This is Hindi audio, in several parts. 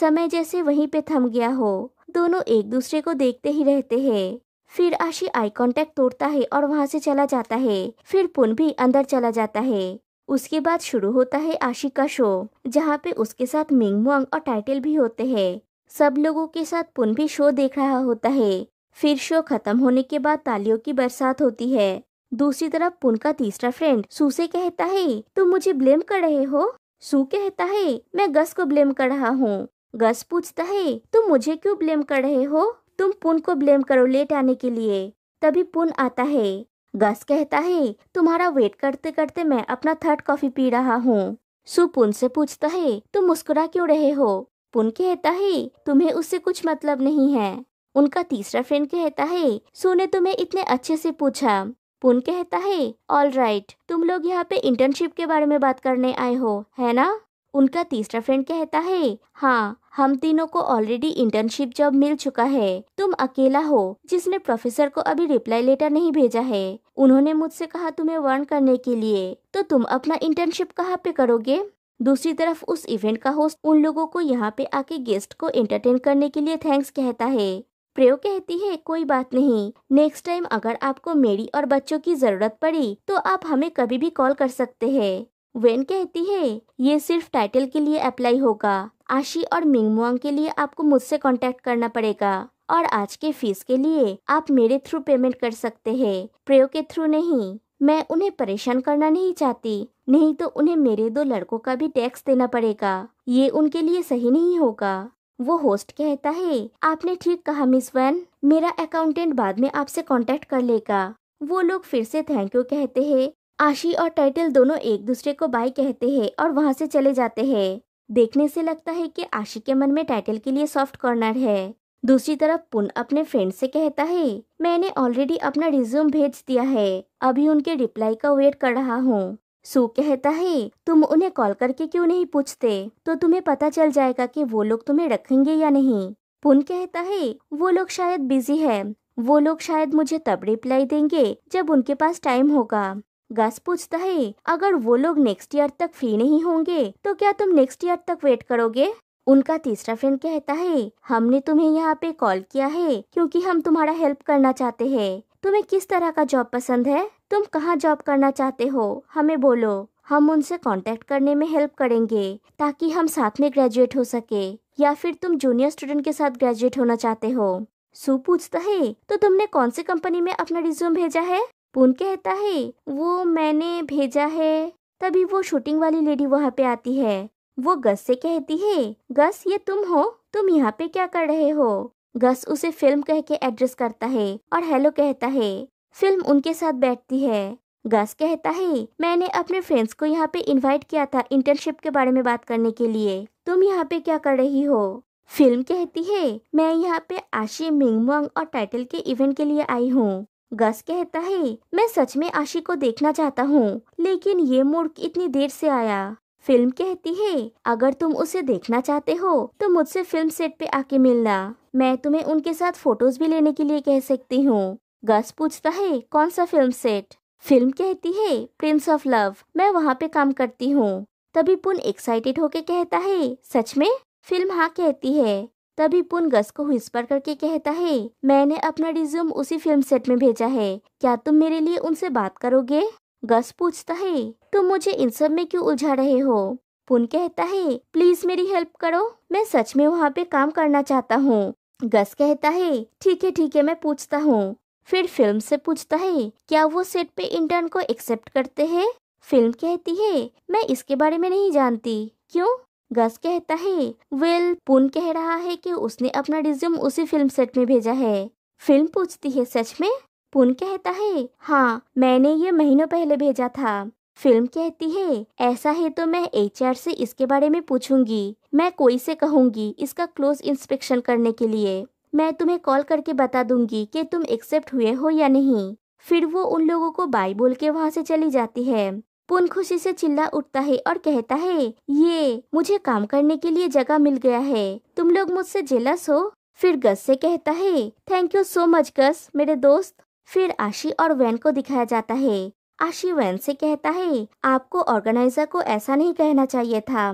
समय जैसे वहीं पे थम गया हो दोनों एक दूसरे को देखते ही रहते हैं फिर आशी आई कांटेक्ट तोड़ता है और वहां से चला जाता है फिर पुन भी अंदर चला जाता है उसके बाद शुरू होता है आशी का शो जहाँ पे उसके साथ मिंग और टाइटल भी होते हैं सब लोगों के साथ पुन भी शो देख रहा होता है फिर शो खत्म होने के बाद तालियों की बरसात होती है दूसरी तरफ पुन का तीसरा फ्रेंड सू से कहता है तुम मुझे ब्लेम कर रहे हो सू कहता है मैं गस को ब्लेम कर रहा हूँ गस पूछता है तुम मुझे क्यों ब्लेम कर रहे हो तुम पुन को ब्लेम करो लेट आने के लिए तभी पुन आता है गस कहता है तुम्हारा वेट करते करते मैं अपना थर्ड कॉफी पी रहा हूँ सु पुन से पूछता है तुम मुस्कुरा क्यों रहे हो पुन कहता है तुम्हें उससे कुछ मतलब नहीं है उनका तीसरा फ्रेंड कहता है सु ने तुम्हें इतने अच्छे से पूछा पुन कहता है ऑल राइट right, तुम लोग यहाँ पे इंटर्नशिप के बारे में बात करने आए हो है ना उनका तीसरा फ्रेंड कहता है हाँ हम तीनों को ऑलरेडी इंटर्नशिप जॉब मिल चुका है तुम अकेला हो जिसने प्रोफेसर को अभी रिप्लाई लेटर नहीं भेजा है उन्होंने मुझसे कहा तुम्हें वर्न करने के लिए तो तुम अपना इंटर्नशिप कहाँ पे करोगे दूसरी तरफ उस इवेंट का होस्ट उन लोगों को यहाँ पे आके गेस्ट को एंटरटेन करने के लिए थैंक्स कहता है प्रयोग कहती है कोई बात नहीं नेक्स्ट टाइम अगर आपको मेरी और बच्चों की जरूरत पड़ी तो आप हमें कभी भी कॉल कर सकते हैं वेन कहती है ये सिर्फ टाइटल के लिए अप्लाई होगा आशी और मिंगमुआंग के लिए आपको मुझसे कांटेक्ट करना पड़ेगा और आज के फीस के लिए आप मेरे थ्रू पेमेंट कर सकते हैं प्रयोग के थ्रू नहीं मैं उन्हें परेशान करना नहीं चाहती नहीं तो उन्हें मेरे दो लड़कों का भी टैक्स देना पड़ेगा ये उनके लिए सही नहीं होगा वो होस्ट कहता है आपने ठीक कहा मिस वन मेरा अकाउंटेंट बाद में आपसे कांटेक्ट कर लेगा वो लोग फिर से थैंक यू कहते हैं आशी और टाइटल दोनों एक दूसरे को बाय कहते हैं और वहाँ से चले जाते हैं देखने से लगता है कि आशी के मन में टाइटल के लिए सॉफ्ट कॉर्नर है दूसरी तरफ पुन अपने फ्रेंड से कहता है मैंने ऑलरेडी अपना रिज्यूम भेज दिया है अभी उनके रिप्लाई का वेट कर रहा हूँ सू कहता है तुम उन्हें कॉल करके क्यों नहीं पूछते तो तुम्हें पता चल जाएगा कि वो लोग तुम्हें रखेंगे या नहीं पुन कहता है वो लोग शायद बिजी है वो लोग शायद मुझे तब रिप्लाई देंगे जब उनके पास टाइम होगा गस पूछता है अगर वो लोग नेक्स्ट ईयर तक फ्री नहीं होंगे तो क्या तुम नेक्स्ट ईयर तक वेट करोगे उनका तीसरा फ्रेंड कहता है हमने तुम्हें यहाँ पे कॉल किया है क्योंकि हम तुम्हारा हेल्प करना चाहते हैं तुम्हें किस तरह का जॉब पसंद है तुम कहाँ जॉब करना चाहते हो हमें बोलो हम उनसे कांटेक्ट करने में हेल्प करेंगे ताकि हम साथ में ग्रेजुएट हो सके या फिर तुम जूनियर स्टूडेंट के साथ ग्रेजुएट होना चाहते हो सू पूछता है तो तुमने कौन सी कंपनी में अपना रिज्यूम भेजा है पून कहता है वो मैंने भेजा है तभी वो शूटिंग वाली लेडी वहाँ पे आती है वो गस से कहती है गस ये तुम हो तुम यहाँ पे क्या कर रहे हो गस उसे फिल्म कह के एड्रेस करता है और हेलो कहता है फिल्म उनके साथ बैठती है गस कहता है मैंने अपने फ्रेंड्स को यहाँ पे इनवाइट किया था इंटर्नशिप के बारे में बात करने के लिए तुम यहाँ पे क्या कर रही हो फिल्म कहती है मैं यहाँ पे आशी मिंगमोंग और टाइटल के इवेंट के लिए आई हूँ गस कहता है मैं सच में आशी को देखना चाहता हूँ लेकिन ये मूर्ख इतनी देर से आया फिल्म कहती है अगर तुम उसे देखना चाहते हो तो मुझसे फिल्म सेट पे आके मिलना मैं तुम्हें उनके साथ फोटोज भी लेने के लिए कह सकती हूँ गस पूछता है कौन सा फिल्म सेट फिल्म कहती है प्रिंस ऑफ लव मैं वहाँ पे काम करती हूँ तभी पुन एक्साइटेड होके कहता है सच में फिल्म हाँ कहती है तभी गस को हिस्पर करके कहता है मैंने अपना रिज्यूम उसी फिल्म सेट में भेजा है क्या तुम मेरे लिए उनसे बात करोगे गस पूछता है तुम मुझे इन सब में क्यों उलझा रहे हो पुन कहता है प्लीज मेरी हेल्प करो मैं सच में वहाँ पे काम करना चाहता हूँ गस कहता है ठीक है ठीक है मैं पूछता हूँ फिर फिल्म से पूछता है क्या वो सेट पे इंटर्न को एक्सेप्ट करते हैं फिल्म कहती है मैं इसके बारे में नहीं जानती क्यों गस कहता है वेल पुन कह रहा है कि उसने अपना रिज्यूम उसी फिल्म सेट में भेजा है फिल्म पूछती है सच में पुन कहता है हाँ मैंने ये महीनों पहले भेजा था फिल्म कहती है ऐसा है तो मैं आर से इसके बारे में पूछूंगी मैं कोई से कहूंगी इसका क्लोज इंस्पेक्शन करने के लिए मैं तुम्हें कॉल करके बता दूंगी कि तुम एक्सेप्ट हुए हो या नहीं फिर वो उन लोगों को बाई बोल के वहाँ से चली जाती है पुन खुशी से चिल्ला उठता है और कहता है ये मुझे काम करने के लिए जगह मिल गया है तुम लोग मुझसे जेलस हो फिर गस से कहता है thank you so much Gus मेरे दोस्त फिर आशी और वैन को दिखाया जाता है आशी वैन से कहता है आपको ऑर्गेनाइजर को ऐसा नहीं कहना चाहिए था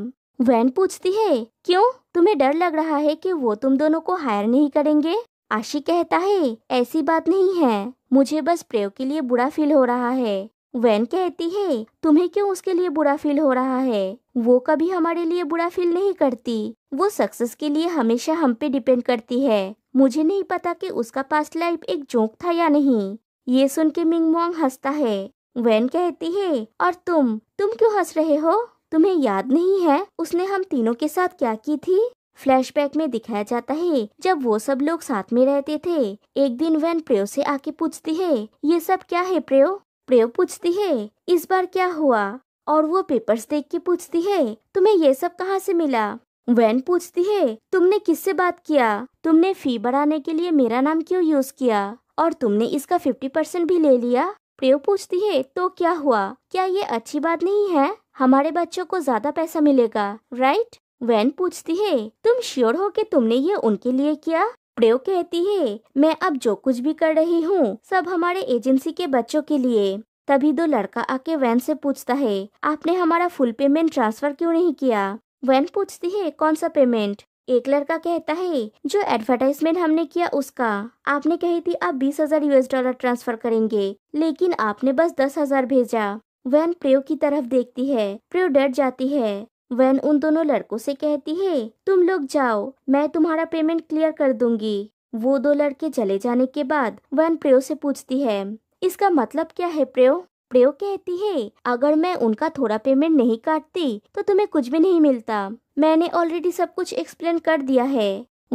वैन पूछती है क्यों तुम्हें डर लग रहा है कि वो तुम दोनों को हायर नहीं करेंगे आशी कहता है ऐसी बात नहीं है मुझे बस प्रयोग के लिए बुरा फील हो रहा है वैन कहती है तुम्हें क्यों उसके लिए बुरा फील हो रहा है वो कभी हमारे लिए बुरा फील नहीं करती वो सक्सेस के लिए हमेशा हम पे डिपेंड करती है मुझे नहीं पता कि उसका पास्ट लाइफ एक जोक था या नहीं ये सुन के मिंग मोंग हंसता है वैन कहती है और तुम तुम क्यों हंस रहे हो तुम्हें याद नहीं है उसने हम तीनों के साथ क्या की थी फ्लैशबैक में दिखाया जाता है जब वो सब लोग साथ में रहते थे एक दिन वैन प्रियो से आके पूछती है ये सब क्या है प्रियो प्रियो पूछती है इस बार क्या हुआ और वो पेपर्स देख के पूछती है तुम्हें ये सब कहाँ से मिला वैन पूछती है तुमने किससे बात किया तुमने फी बढ़ाने के लिए मेरा नाम क्यों यूज किया और तुमने इसका फिफ्टी परसेंट भी ले लिया प्रियो पूछती है तो क्या हुआ क्या ये अच्छी बात नहीं है हमारे बच्चों को ज्यादा पैसा मिलेगा राइट वैन पूछती है तुम श्योर हो कि तुमने ये उनके लिए किया प्रयोग कहती है मैं अब जो कुछ भी कर रही हूँ सब हमारे एजेंसी के बच्चों के लिए तभी दो लड़का आके वैन से पूछता है आपने हमारा फुल पेमेंट ट्रांसफर क्यों नहीं किया वैन पूछती है कौन सा पेमेंट एक लड़का कहता है जो एडवर्टाइजमेंट हमने किया उसका आपने कही थी आप बीस हजार यूएस डॉलर ट्रांसफर करेंगे लेकिन आपने बस दस हजार भेजा वैन प्रयोग की तरफ देखती है प्रेव डर जाती है वैन उन दोनों लड़कों से कहती है तुम लोग जाओ मैं तुम्हारा पेमेंट क्लियर कर दूंगी वो दो लड़के चले जाने के बाद वैन प्रियो से पूछती है इसका मतलब क्या है प्रियो प्रेयो कहती है अगर मैं उनका थोड़ा पेमेंट नहीं काटती तो तुम्हें कुछ भी नहीं मिलता मैंने ऑलरेडी सब कुछ एक्सप्लेन कर दिया है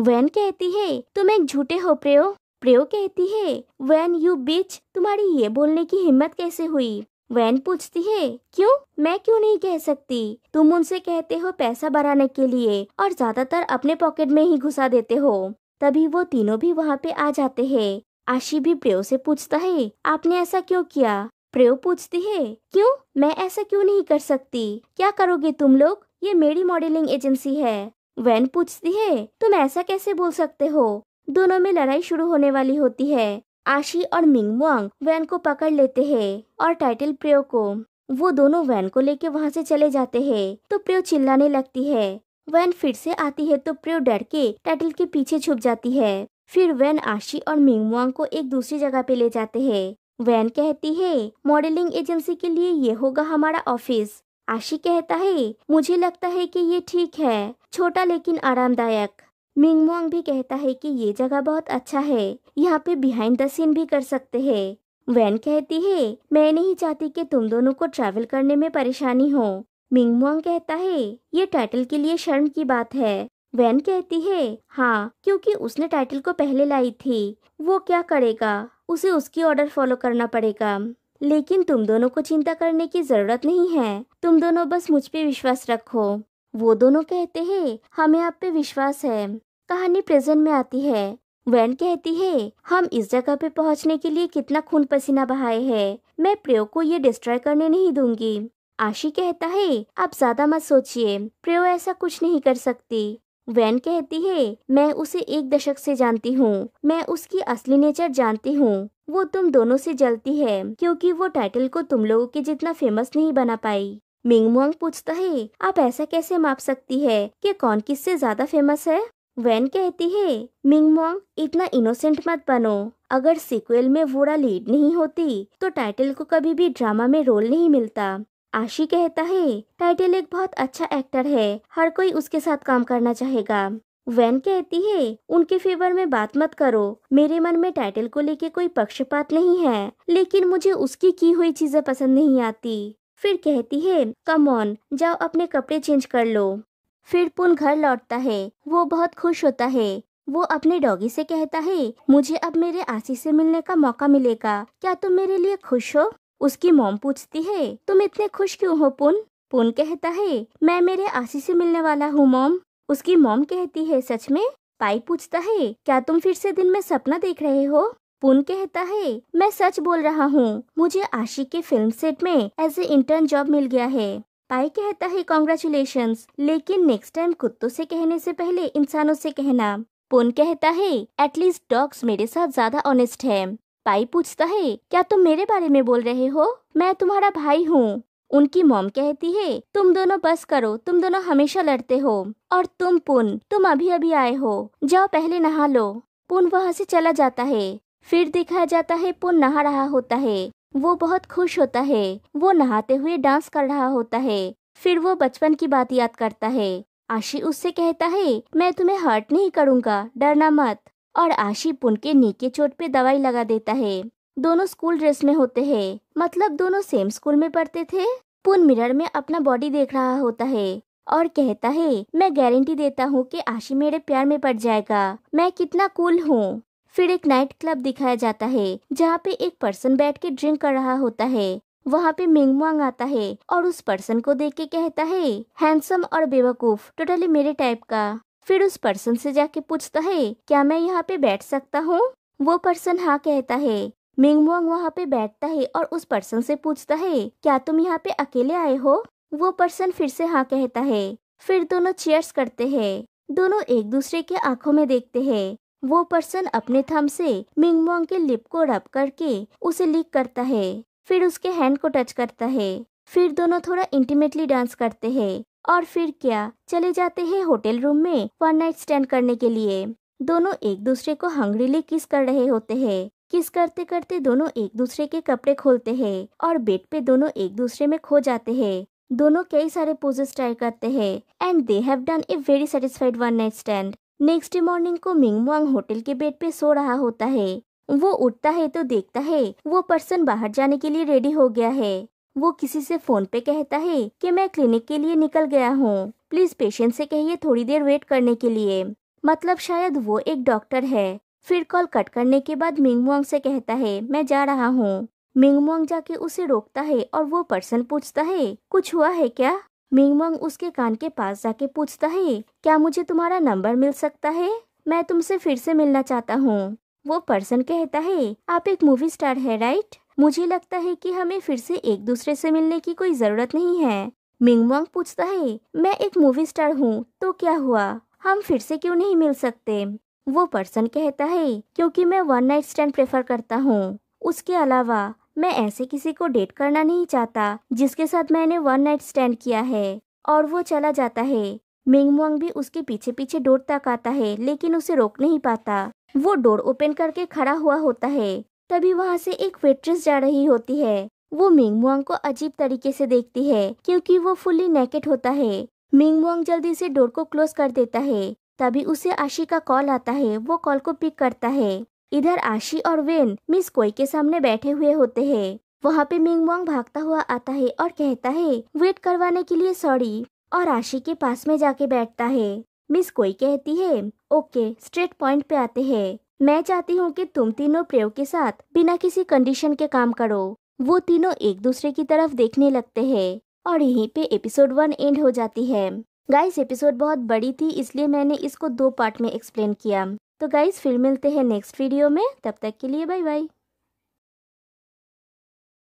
वैन कहती है तुम एक झूठे हो प्रियो प्रियो कहती है वैन यू बीच तुम्हारी ये बोलने की हिम्मत कैसे हुई वैन पूछती है क्यों मैं क्यों नहीं कह सकती तुम उनसे कहते हो पैसा बढ़ाने के लिए और ज्यादातर अपने पॉकेट में ही घुसा देते हो तभी वो तीनों भी वहाँ पे आ जाते हैं आशी भी प्रेव से पूछता है आपने ऐसा क्यों किया प्रेव पूछती है क्यों मैं ऐसा क्यों नहीं कर सकती क्या करोगे तुम लोग ये मेरी मॉडलिंग एजेंसी है वैन पूछती है तुम ऐसा कैसे बोल सकते हो दोनों में लड़ाई शुरू होने वाली होती है आशी और मिंगमुआंग वैन को पकड़ लेते हैं और टाइटल प्रियो को वो दोनों वैन को लेके वहाँ से चले जाते हैं तो प्रियो चिल्लाने लगती है वैन फिर से आती है तो प्रियो डर के टाइटल के पीछे छुप जाती है फिर वैन आशी और मिंगमुआंग को एक दूसरी जगह पे ले जाते हैं वैन कहती है मॉडलिंग एजेंसी के लिए ये होगा हमारा ऑफिस आशी कहता है मुझे लगता है कि ये ठीक है छोटा लेकिन आरामदायक मिंगमोंग भी कहता है कि ये जगह बहुत अच्छा है यहाँ पे बिहाइंड द सीन भी कर सकते हैं वैन कहती है मैं नहीं चाहती कि तुम दोनों को ट्रैवल करने में परेशानी हो मोंग कहता है ये टाइटल के लिए शर्म की बात है वैन कहती है हाँ क्योंकि उसने टाइटल को पहले लाई थी वो क्या करेगा उसे उसकी ऑर्डर फॉलो करना पड़ेगा लेकिन तुम दोनों को चिंता करने की जरूरत नहीं है तुम दोनों बस मुझ पे विश्वास रखो वो दोनों कहते हैं हमें आप पे विश्वास है कहानी प्रेजेंट में आती है वैन कहती है हम इस जगह पे पहुंचने के लिए कितना खून पसीना बहाए है मैं प्रियो को ये डिस्ट्रॉय करने नहीं दूंगी आशी कहता है आप ज्यादा मत सोचिए प्रियो ऐसा कुछ नहीं कर सकती वैन कहती है मैं उसे एक दशक से जानती हूँ मैं उसकी असली नेचर जानती हूँ वो तुम दोनों से जलती है क्योंकि वो टाइटल को तुम लोगों के जितना फेमस नहीं बना पाई मोंग पूछता है आप ऐसा कैसे माप सकती है कि कौन किससे ज्यादा फेमस है वैन कहती है मिंग मोंग इतना इनोसेंट मत बनो अगर सिक्वेल में वोड़ा लीड नहीं होती तो टाइटल को कभी भी ड्रामा में रोल नहीं मिलता आशी कहता है टाइटल एक बहुत अच्छा एक्टर है हर कोई उसके साथ काम करना चाहेगा वैन कहती है उनके फेवर में बात मत करो मेरे मन में टाइटल को लेके कोई पक्षपात नहीं है लेकिन मुझे उसकी की हुई चीजें पसंद नहीं आती फिर कहती है कम ऑन जाओ अपने कपड़े चेंज कर लो फिर पुन घर लौटता है वो बहुत खुश होता है वो अपने डॉगी से कहता है मुझे अब मेरे आशीष से मिलने का मौका मिलेगा क्या तुम मेरे लिए खुश हो उसकी मोम पूछती है तुम इतने खुश क्यों हो पुन पुन कहता है मैं मेरे आशीष से मिलने वाला हूँ मोम उसकी मोम कहती है सच में पाई पूछता है क्या तुम फिर से दिन में सपना देख रहे हो पुन कहता है मैं सच बोल रहा हूँ मुझे आशी के फिल्म सेट में एज ए इंटर्न जॉब मिल गया है पाई कहता है कॉन्ग्रेचुलेशन लेकिन नेक्स्ट टाइम कुत्तों से कहने से पहले इंसानों से कहना पुन कहता है एटलीस्ट डॉग्स मेरे साथ ज्यादा ऑनेस्ट है पाई पूछता है क्या तुम मेरे बारे में बोल रहे हो मैं तुम्हारा भाई हूँ उनकी मॉम कहती है तुम दोनों बस करो तुम दोनों हमेशा लड़ते हो और तुम पुन तुम अभी अभी आए हो जाओ पहले नहा लो पुन वहाँ से चला जाता है फिर दिखाया जाता है पुन नहा रहा होता है वो बहुत खुश होता है वो नहाते हुए डांस कर रहा होता है फिर वो बचपन की बात याद करता है आशी उससे कहता है मैं तुम्हें हर्ट नहीं करूंगा डरना मत और आशी पुन के नीचे चोट पे दवाई लगा देता है दोनों स्कूल ड्रेस में होते हैं मतलब दोनों सेम स्कूल में पढ़ते थे पुन मिरर में अपना बॉडी देख रहा होता है और कहता है मैं गारंटी देता हूँ कि आशी मेरे प्यार में पड़ जाएगा मैं कितना कूल हूँ फिर एक नाइट क्लब दिखाया जाता है जहाँ पे एक पर्सन बैठ के ड्रिंक कर रहा होता है वहाँ पे मांग आता है और उस पर्सन को देख के कहता है हैंडसम और बेवकूफ टोटली मेरे टाइप का फिर उस पर्सन से जाके पूछता है क्या मैं यहाँ पे बैठ सकता हूँ वो पर्सन हाँ कहता है मिंगमोंग वहाँ पे बैठता है और उस पर्सन से पूछता है क्या तुम यहाँ पे अकेले आए हो वो पर्सन फिर से हाँ कहता है फिर दोनों चेयर्स करते हैं दोनों एक दूसरे के आंखों में देखते हैं वो पर्सन अपने थम से मिंगमोंग के लिप को रब करके उसे लीक करता है फिर उसके हैंड को टच करता है फिर दोनों थोड़ा इंटीमेटली डांस करते हैं और फिर क्या चले जाते हैं होटल रूम में वन नाइट स्टैंड करने के लिए दोनों एक दूसरे को हंगरीली किस कर रहे होते हैं किस करते करते दोनों एक दूसरे के कपड़े खोलते हैं और बेड पे दोनों एक दूसरे में खो जाते हैं दोनों कई सारे पोजेस ट्राई करते हैं and they have done a very satisfied one night stand next day morning को मिंगवांग होटल के बेड पे सो रहा होता है वो उठता है तो देखता है वो पर्सन बाहर जाने के लिए रेडी हो गया है वो किसी से फोन पे कहता है कि मैं क्लिनिक के लिए निकल गया हूँ प्लीज पेशेंट से कहिए थोड़ी देर वेट करने के लिए मतलब शायद वो एक डॉक्टर है फिर कॉल कट करने के बाद मिंगमोंग से कहता है मैं जा रहा हूँ मिंगमोंग जाके उसे रोकता है और वो पर्सन पूछता है कुछ हुआ है क्या मिंगमंग उसके कान के पास जाके पूछता है क्या मुझे तुम्हारा नंबर मिल सकता है मैं तुमसे फिर से मिलना चाहता हूँ वो पर्सन कहता है आप एक मूवी स्टार है राइट मुझे लगता है कि हमें फिर से एक दूसरे से मिलने की कोई ज़रूरत नहीं है मिंगमंग पूछता है मैं एक मूवी स्टार हूँ तो क्या हुआ हम फिर से क्यों नहीं मिल सकते वो पर्सन कहता है क्योंकि मैं वन नाइट स्टैंड प्रेफर करता हूँ उसके अलावा मैं ऐसे किसी को डेट करना नहीं चाहता जिसके साथ मैंने वन नाइट स्टैंड किया है और वो चला जाता है मिंगमुआंग भी उसके पीछे पीछे डोर तक आता है लेकिन उसे रोक नहीं पाता वो डोर ओपन करके खड़ा हुआ होता है तभी वहाँ से एक वेट्रेस जा रही होती है वो मिंगमुआंग को अजीब तरीके से देखती है क्योंकि वो फुल्ली नेकेट होता है मिंगमुआंग जल्दी से डोर को क्लोज कर देता है तभी उसे आशी का कॉल आता है वो कॉल को पिक करता है इधर आशी और वेन मिस कोई के सामने बैठे हुए होते हैं वहाँ पे मिंग वांग भागता हुआ आता है और कहता है वेट करवाने के लिए सॉरी और आशी के पास में जाके बैठता है मिस कोई कहती है ओके स्ट्रेट पॉइंट पे आते हैं मैं चाहती हूँ कि तुम तीनों प्रयोग के साथ बिना किसी कंडीशन के काम करो वो तीनों एक दूसरे की तरफ देखने लगते हैं और यहीं पे एपिसोड वन एंड हो जाती है गाइस एपिसोड बहुत बड़ी थी इसलिए मैंने इसको दो पार्ट में एक्सप्लेन किया तो गाइज़ फिर मिलते हैं नेक्स्ट वीडियो में तब तक के लिए बाय बाय